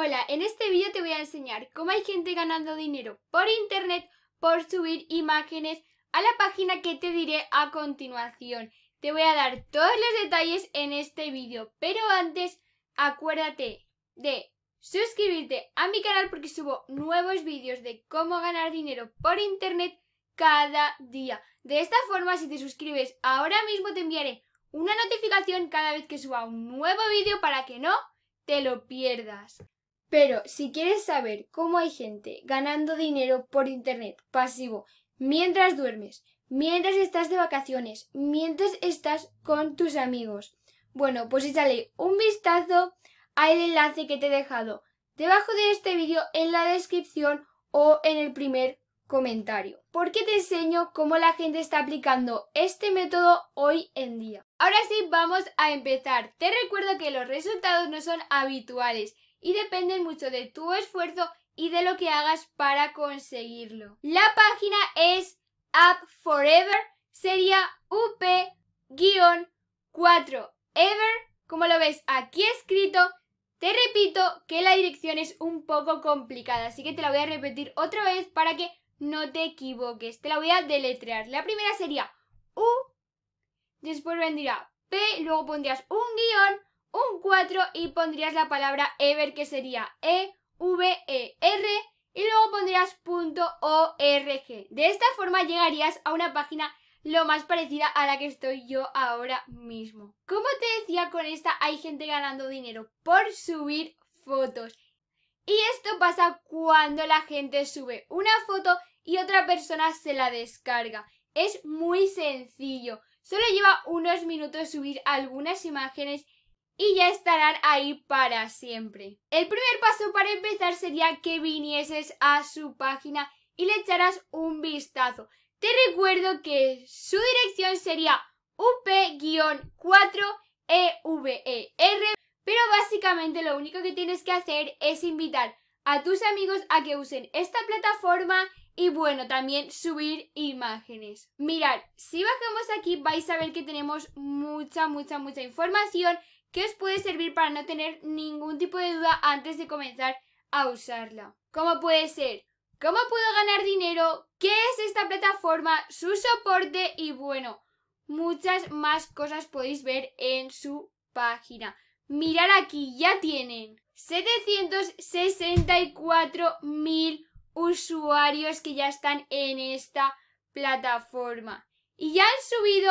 Hola, en este vídeo te voy a enseñar cómo hay gente ganando dinero por internet por subir imágenes a la página que te diré a continuación. Te voy a dar todos los detalles en este vídeo, pero antes acuérdate de suscribirte a mi canal porque subo nuevos vídeos de cómo ganar dinero por internet cada día. De esta forma, si te suscribes ahora mismo te enviaré una notificación cada vez que suba un nuevo vídeo para que no te lo pierdas. Pero si quieres saber cómo hay gente ganando dinero por Internet pasivo mientras duermes, mientras estás de vacaciones, mientras estás con tus amigos, bueno, pues échale un vistazo al enlace que te he dejado debajo de este vídeo en la descripción o en el primer comentario, porque te enseño cómo la gente está aplicando este método hoy en día. Ahora sí, vamos a empezar. Te recuerdo que los resultados no son habituales, y dependen mucho de tu esfuerzo y de lo que hagas para conseguirlo. La página es up Forever, sería up-4ever, como lo ves aquí escrito. Te repito que la dirección es un poco complicada, así que te la voy a repetir otra vez para que no te equivoques. Te la voy a deletrear. La primera sería U, después vendría P, luego pondrías un guión, un 4 y pondrías la palabra ever que sería E-V-E-R y luego pondrías punto .org. De esta forma llegarías a una página lo más parecida a la que estoy yo ahora mismo. Como te decía, con esta hay gente ganando dinero por subir fotos. Y esto pasa cuando la gente sube una foto y otra persona se la descarga. Es muy sencillo. Solo lleva unos minutos subir algunas imágenes y ya estarán ahí para siempre. El primer paso para empezar sería que vinieses a su página y le echaras un vistazo. Te recuerdo que su dirección sería up-4ever, pero básicamente lo único que tienes que hacer es invitar a tus amigos a que usen esta plataforma y bueno, también subir imágenes. Mirad, si bajamos aquí vais a ver que tenemos mucha, mucha, mucha información ¿Qué os puede servir para no tener ningún tipo de duda antes de comenzar a usarla. ¿Cómo puede ser? ¿Cómo puedo ganar dinero? ¿Qué es esta plataforma? ¿Su soporte? Y bueno, muchas más cosas podéis ver en su página. Mirad aquí, ya tienen 764.000 mil usuarios que ya están en esta plataforma. Y ya han subido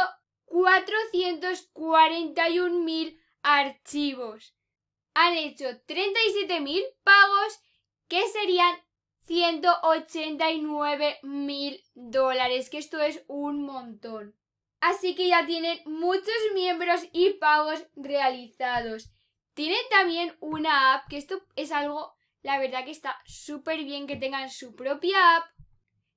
441.000 mil archivos. Han hecho 37.000 pagos que serían 189.000 mil dólares, que esto es un montón. Así que ya tienen muchos miembros y pagos realizados. Tienen también una app, que esto es algo, la verdad que está súper bien que tengan su propia app,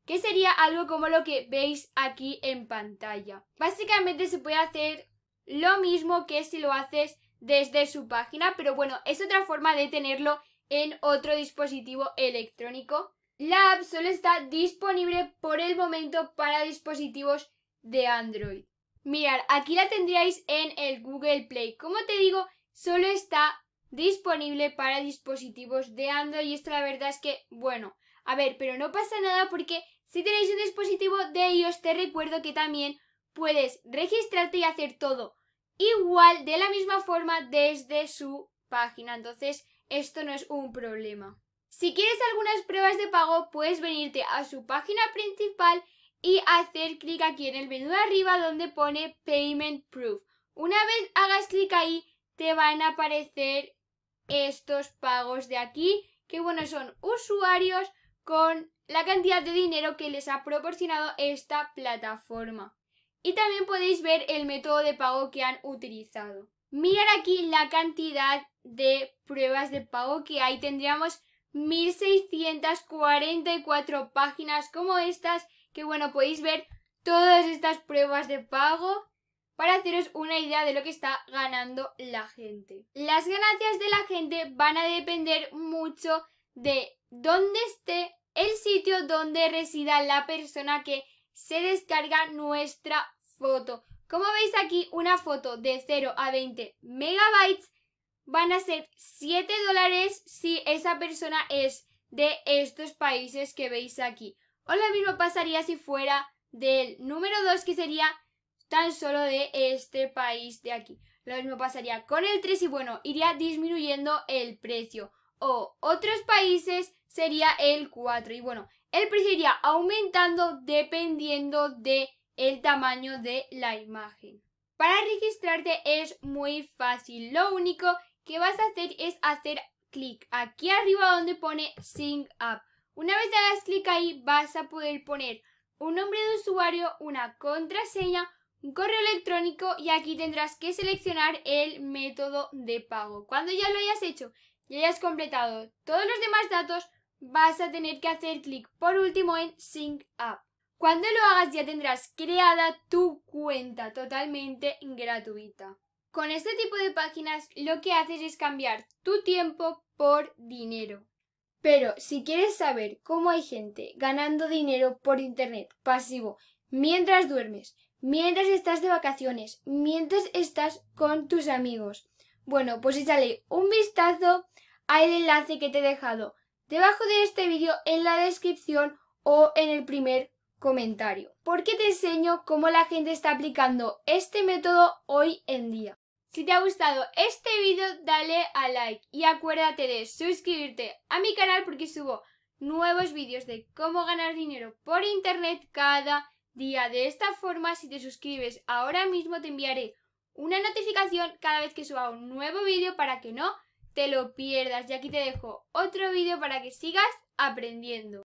que sería algo como lo que veis aquí en pantalla. Básicamente se puede hacer lo mismo que si lo haces desde su página, pero bueno, es otra forma de tenerlo en otro dispositivo electrónico. La app solo está disponible por el momento para dispositivos de Android. Mirad, aquí la tendríais en el Google Play. Como te digo, solo está disponible para dispositivos de Android y esto la verdad es que, bueno, a ver, pero no pasa nada porque si tenéis un dispositivo de iOS te recuerdo que también puedes registrarte y hacer todo igual de la misma forma desde su página. Entonces, esto no es un problema. Si quieres algunas pruebas de pago, puedes venirte a su página principal y hacer clic aquí en el menú de arriba donde pone Payment Proof. Una vez hagas clic ahí, te van a aparecer estos pagos de aquí, que bueno, son usuarios con la cantidad de dinero que les ha proporcionado esta plataforma. Y también podéis ver el método de pago que han utilizado. Mirar aquí la cantidad de pruebas de pago que hay. Tendríamos 1644 páginas como estas que bueno, podéis ver todas estas pruebas de pago para haceros una idea de lo que está ganando la gente. Las ganancias de la gente van a depender mucho de dónde esté el sitio donde resida la persona que se descarga nuestra foto. Como veis aquí, una foto de 0 a 20 megabytes van a ser 7 dólares si esa persona es de estos países que veis aquí. O lo mismo pasaría si fuera del número 2 que sería tan solo de este país de aquí. Lo mismo pasaría con el 3 y bueno, iría disminuyendo el precio o otros países sería el 4. Y bueno, el precio iría aumentando dependiendo de el tamaño de la imagen. Para registrarte es muy fácil. Lo único que vas a hacer es hacer clic aquí arriba donde pone Sync Up. Una vez hagas clic ahí vas a poder poner un nombre de usuario, una contraseña, un correo electrónico y aquí tendrás que seleccionar el método de pago. Cuando ya lo hayas hecho y hayas completado todos los demás datos, vas a tener que hacer clic por último en Sync Up. Cuando lo hagas ya tendrás creada tu cuenta totalmente gratuita. Con este tipo de páginas lo que haces es cambiar tu tiempo por dinero. Pero si quieres saber cómo hay gente ganando dinero por Internet pasivo mientras duermes, mientras estás de vacaciones, mientras estás con tus amigos, bueno, pues échale un vistazo al enlace que te he dejado debajo de este vídeo en la descripción o en el primer comentario, porque te enseño cómo la gente está aplicando este método hoy en día. Si te ha gustado este vídeo, dale a like y acuérdate de suscribirte a mi canal porque subo nuevos vídeos de cómo ganar dinero por internet cada día. De esta forma, si te suscribes ahora mismo, te enviaré una notificación cada vez que suba un nuevo vídeo para que no te lo pierdas. Y aquí te dejo otro vídeo para que sigas aprendiendo.